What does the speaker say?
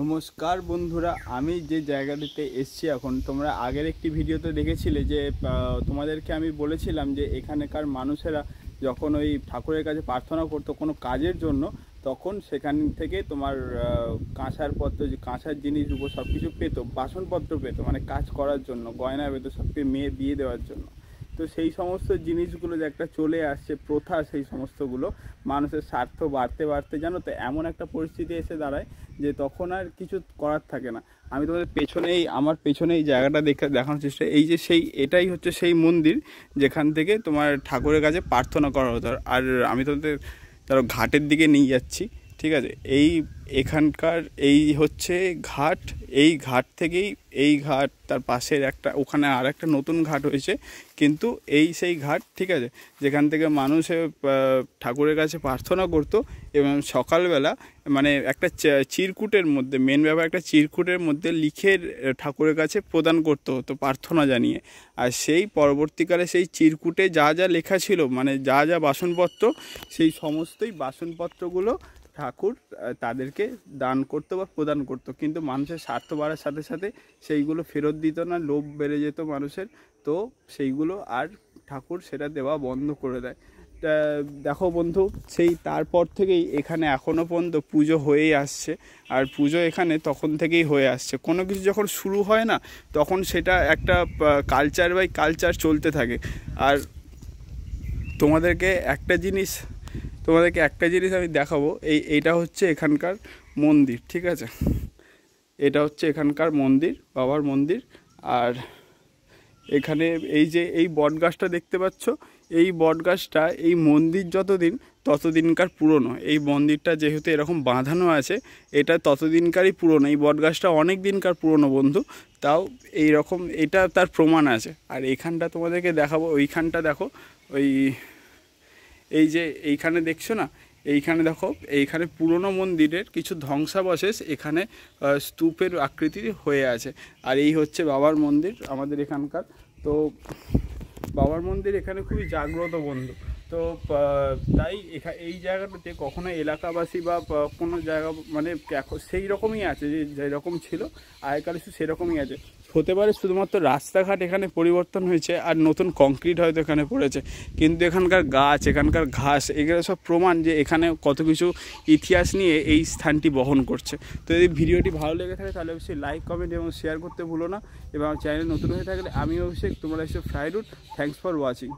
নমস্কার বন্ধুরা আমি যে জায়গাটিতে এসছি এখন তোমরা আগের একটি ভিডিওতে দেখেছিলে যে তোমাদেরকে আমি বলেছিলাম যে এখানকার মানুষেরা যখন ওই ঠাকুরের কাছে প্রার্থনা করতো কোনো কাজের জন্য তখন সেখান থেকে তোমার কাঁসার পত্র যে কাঁসার জিনিস উপর সব কিছু পেতো বাসনপত্র পেতো মানে কাজ করার জন্য গয়না পেতো সবকে মেয়ে বিয়ে দেওয়ার জন্য তো সেই সমস্ত জিনিসগুলো যে একটা চলে আসছে প্রথা সেই সমস্তগুলো মানুষের স্বার্থ বাড়তে বাড়তে জানো তো এমন একটা পরিস্থিতি এসে দাঁড়ায় যে তখন আর কিছু করার থাকে না আমি তোমাদের পেছনেই আমার পেছনে এই জায়গাটা দেখে দেখানোর চেষ্টা এই যে সেই এটাই হচ্ছে সেই মন্দির যেখান থেকে তোমার ঠাকুরের কাছে প্রার্থনা করা হতো আর আমি তোমাদের ধরো ঘাটের দিকে নিয়ে যাচ্ছি ঠিক আছে এই এখানকার এই হচ্ছে ঘাট এই ঘাট থেকেই এই ঘাট তার পাশের একটা ওখানে আর একটা নতুন ঘাট হয়েছে কিন্তু এই সেই ঘাট ঠিক আছে যেখান থেকে মানুষে ঠাকুরের কাছে প্রার্থনা করতো এবং সকালবেলা মানে একটা চিরকুটের মধ্যে মেন ব্যাপার একটা চিরকুটের মধ্যে লিখে ঠাকুরের কাছে প্রদান করতে হতো প্রার্থনা জানিয়ে আর সেই পরবর্তীকালে সেই চিরকুটে যা যা লেখা ছিল মানে যা যা বাসনপত্র সেই সমস্তই বাসনপত্রগুলো ঠাকুর তাদেরকে দান করতো বা প্রদান করতো কিন্তু মানুষের স্বার্থ বাড়ার সাথে সাথে সেইগুলো ফেরত দিত না লোভ বেড়ে যেত মানুষের তো সেইগুলো আর ঠাকুর সেটা দেওয়া বন্ধ করে দেয় দেখো বন্ধু সেই তারপর থেকেই এখানে এখনও পর্যন্ত পুজো হয়েই আসছে আর পুজো এখানে তখন থেকেই হয়ে আসছে কোনো কিছু যখন শুরু হয় না তখন সেটা একটা কালচার বাই কালচার চলতে থাকে আর তোমাদেরকে একটা জিনিস তোমাদেরকে একটা জিনিস আমি দেখাবো এই এইটা হচ্ছে এখানকার মন্দির ঠিক আছে এটা হচ্ছে এখানকার মন্দির বাবার মন্দির আর এখানে এই যে এই বট গাছটা দেখতে পাচ্ছ এই বট গাছটা এই মন্দির যতদিন ততদিনকার পুরনো এই মন্দিরটা যেহেতু এরকম বাঁধানো আছে এটা ততদিনকারই পুরনো এই বট গাছটা অনেক দিনকার পুরনো বন্ধু তাও এই রকম এটা তার প্রমাণ আছে আর এখানটা তোমাদেরকে দেখাবো ওইখানটা দেখো ওই এই যে এইখানে দেখছো না এইখানে দেখো এইখানে পুরনো মন্দিরের কিছু ধ্বংসাবশেষ এখানে স্তূপের আকৃতি হয়ে আছে আর এই হচ্ছে বাবার মন্দির আমাদের এখানকার তো বাবার মন্দির এখানে খুবই জাগ্রত বন্ধু তো তাই এই জায়গাটাতে কখনো এলাকাবাসী বা কোনো জায়গা মানে সেই রকমই আছে যে যেরকম ছিল আগেকার ইস্যু সেরকমই আছে হতে পারে শুধুমাত্র রাস্তাঘাট এখানে পরিবর্তন হয়েছে আর নতুন কংক্রিট হয়তো এখানে পড়েছে কিন্তু এখানকার গাছ এখানকার ঘাস এগুলো সব প্রমাণ যে এখানে কত কিছু ইতিহাস নিয়ে এই স্থানটি বহন করছে তো যদি ভিডিওটি ভালো লেগে থাকে তাহলে অবশ্যই লাইক কমেন্ট এবং শেয়ার করতে ভুলো না এবং চ্যানেল নতুন হয়ে থাকলে আমি অবশ্যই তোমরা এসে ফ্রাইড থ্যাংকস ফর ওয়াচিং